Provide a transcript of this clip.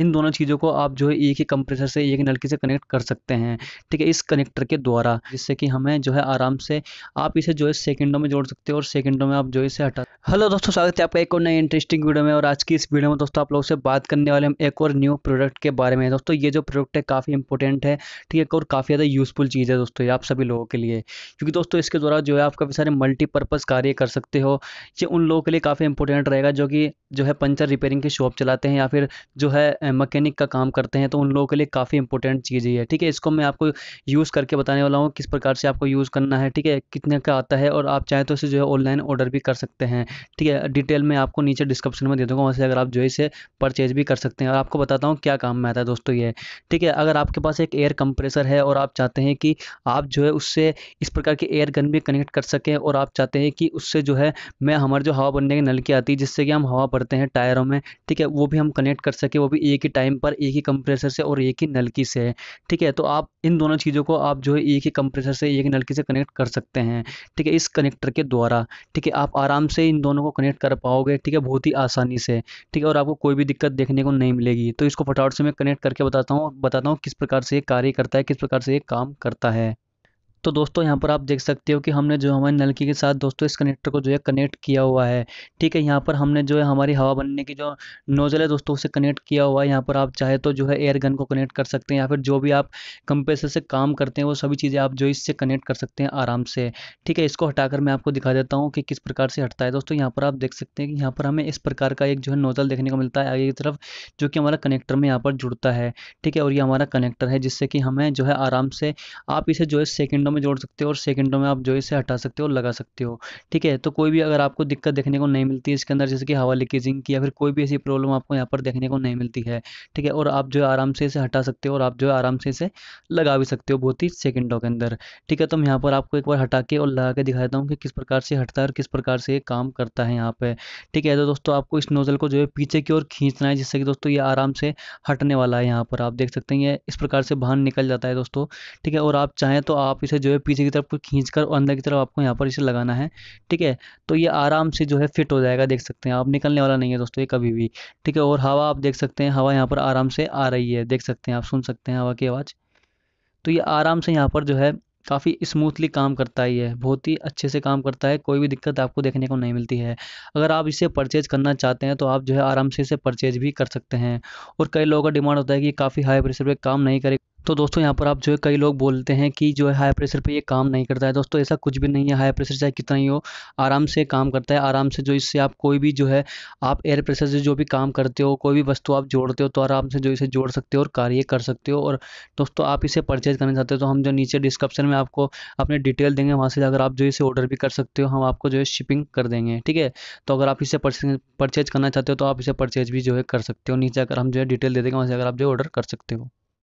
इन दोनों चीज़ों को आप जो है एक ही कंप्रेसर से एक नलकी से कनेक्ट कर सकते हैं ठीक है इस कनेक्टर के द्वारा जिससे कि हमें जो है आराम से आप इसे जो है सेकंडों में जोड़ सकते हो और सेकंडों में आप जो है इसे हटा हेलो दोस्तों स्वागत है आपका एक और नए इंटरेस्टिंग वीडियो में और आज की इस वीडियो में दोस्तों आप लोगों से बात करने वाले हम एक और न्यू प्रोडक्ट के बारे में दोस्तों ये जो प्रोडक्ट है काफ़ी इंपॉर्टेंट है ठीक है और काफ़ी ज़्यादा यूजफुल चीज़ है दोस्तों ये आप सभी लोगों के लिए क्योंकि दोस्तों इसके द्वारा जो है आप काफ़ी सारे मल्टीपर्पज़ कार्य कर सकते हो ये उन लोगों के लिए काफ़ी इंपॉर्टेंट रहेगा जो कि जो है पंचर रिपेयरिंग की शॉप चलाते हैं या फिर जो है मैकेनिक का काम करते हैं तो उन लोगों के लिए काफ़ी इंपॉर्टेंट चीज़ ही है ठीक है इसको मैं आपको यूज़ करके बताने वाला हूँ किस प्रकार से आपको यूज़ करना है ठीक है कितने का आता है और आप चाहें तो इसे जो है ऑनलाइन ऑर्डर भी कर सकते हैं ठीक है डिटेल में आपको नीचे डिस्क्रिप्शन में दे दूँगा वहाँ से अगर आप जो है इसे परचेज भी कर सकते हैं और आपको बताता हूँ क्या काम में आता है दोस्तों ये ठीक है अगर आपके पास एक एयर कंप्रेसर है और आप चाहते हैं कि आप जो है उससे इस प्रकार की एयर गन भी कनेक्ट कर सकें और आप चाहते हैं कि उससे जो है मैं हमारे जो हवा बनने की नलकी आती है जिससे कि हम हवा भरते हैं टायरों में ठीक है वो भी हम कनेक्ट कर सकें वो भी एक ही टाइम पर एक ही कंप्रेसर से और एक ही नलकी से ठीक है तो आप इन दोनों चीज़ों को आप जो है एक ही कंप्रेसर से एक ही नलकी से कनेक्ट कर सकते हैं ठीक है इस कनेक्टर के द्वारा ठीक है आप आराम से इन दोनों को कनेक्ट कर पाओगे ठीक है बहुत ही आसानी से ठीक है और आपको कोई भी दिक्कत देखने को नहीं मिलेगी तो इसको फटाफट से मैं कनेक्ट करके बताता हूँ बताता हूँ किस प्रकार से ये कार्य करता है किस प्रकार से ये काम करता है तो दोस्तों यहाँ पर आप देख सकते हो कि हमने जो हमारे नलकी के साथ दोस्तों इस कनेक्टर को जो है कनेक्ट किया हुआ है ठीक है यहाँ पर हमने जो है हमारी हवा बनने की जो नोजल है दोस्तों उसे कनेक्ट किया हुआ है यहाँ पर आप चाहे तो जो है एयर गन को कनेक्ट कर सकते हैं या फिर जो भी आप कंप्रेसर से काम करते हैं वो सभी चीज़ें आप जो इससे कनेक्ट कर सकते हैं आराम से ठीक है इसको हटाकर मैं आपको दिखा देता हूँ कि किस प्रकार से हटता है दोस्तों यहाँ पर आप देख सकते हैं कि यहाँ पर हमें इस प्रकार का एक जो है नोजल देखने को मिलता है आगे की तरफ जो कि हमारा कनेक्टर में यहाँ पर जुड़ता है ठीक है और ये हमारा कनेक्टर है जिससे कि हमें जो है आराम से आप इसे जो है सेकेंडों सेकंडों में जोड़ सकते हो और सेकंडों में आप जो इसे हटा सकते हो और लगा सकते हो ठीक है तो कोई भी अगर आपको दिक्कत देखने को नहीं मिलती है इसके अंदर जैसे कि हवा लीकेजिंग की या फिर कोई भी ऐसी प्रॉब्लम आपको यहाँ पर देखने को नहीं मिलती है ठीक है और आप जो आराम से इसे हटा सकते हो और आप जो आराम से इसे लगा भी सकते हो बहुत ही सेकेंडों के अंदर ठीक है तो मैं यहाँ पर आपको एक बार हटा के और लगा के दिखाता हूँ कि किस प्रकार से हटता है और किस प्रकार से ये काम करता है यहाँ पर ठीक है तो दोस्तों आपको इस नोज़ल को जो है पीछे की ओर खींचना है जिससे कि दोस्तों ये आराम से हटने वाला है यहाँ पर आप देख सकते हैं ये इस प्रकार से बाहर निकल जाता है दोस्तों ठीक है और आप चाहें तो आप इसे जो है पीछे की तरफ को खींच कर और अंदर की तरफ आपको यहाँ पर इसे लगाना है ठीक है तो ये आराम से जो है फिट हो जाएगा देख सकते हैं आप निकलने वाला नहीं है दोस्तों ये कभी भी ठीक है और हवा आप देख सकते हैं हवा यहाँ पर आराम से आ रही है देख सकते हैं आप सुन सकते हैं हवा की आवाज़ तो ये आराम से यहाँ पर जो है काफ़ी स्मूथली काम करता ही है बहुत ही अच्छे से काम करता है कोई भी दिक्कत आपको देखने को नहीं मिलती है अगर आप इसे परचेज करना चाहते हैं तो आप जो है आराम से इसे परचेज भी कर सकते हैं और कई लोगों का डिमांड होता है कि काफ़ी हाई प्रेशर पे काम नहीं करे तो दोस्तों यहाँ पर आप जो है कई लोग बोलते हैं कि जो है हाई प्रेशर पे ये काम नहीं करता है दोस्तों ऐसा कुछ भी नहीं है हाई प्रेशर चाहे कितना ही हो आराम से काम करता है आराम से जो इससे आप कोई भी जो है आप एयर प्रेशर से जो भी काम करते हो कोई भी वस्तु आप जोड़ते हो तो आराम से जो इसे जोड़ सकते हो और कार्य कर सकते हो और दोस्तों आप इसे परचेज करना चाहते हो तो हम जो नीचे डिस्क्रिप्शन में आपको अपने डिटेल देंगे वहाँ से अगर आप जो इसे ऑर्डर भी कर सकते हो हम आपको जो है शिपिंग कर देंगे ठीक है तो अगर आप इसे परचेज करना चाहते हो तो आप इसे परचेज भी जो है कर सकते हो नीचे अगर हम जो है डिटेल दे देंगे वहाँ से अगर आप जो ऑर्डर कर सकते हो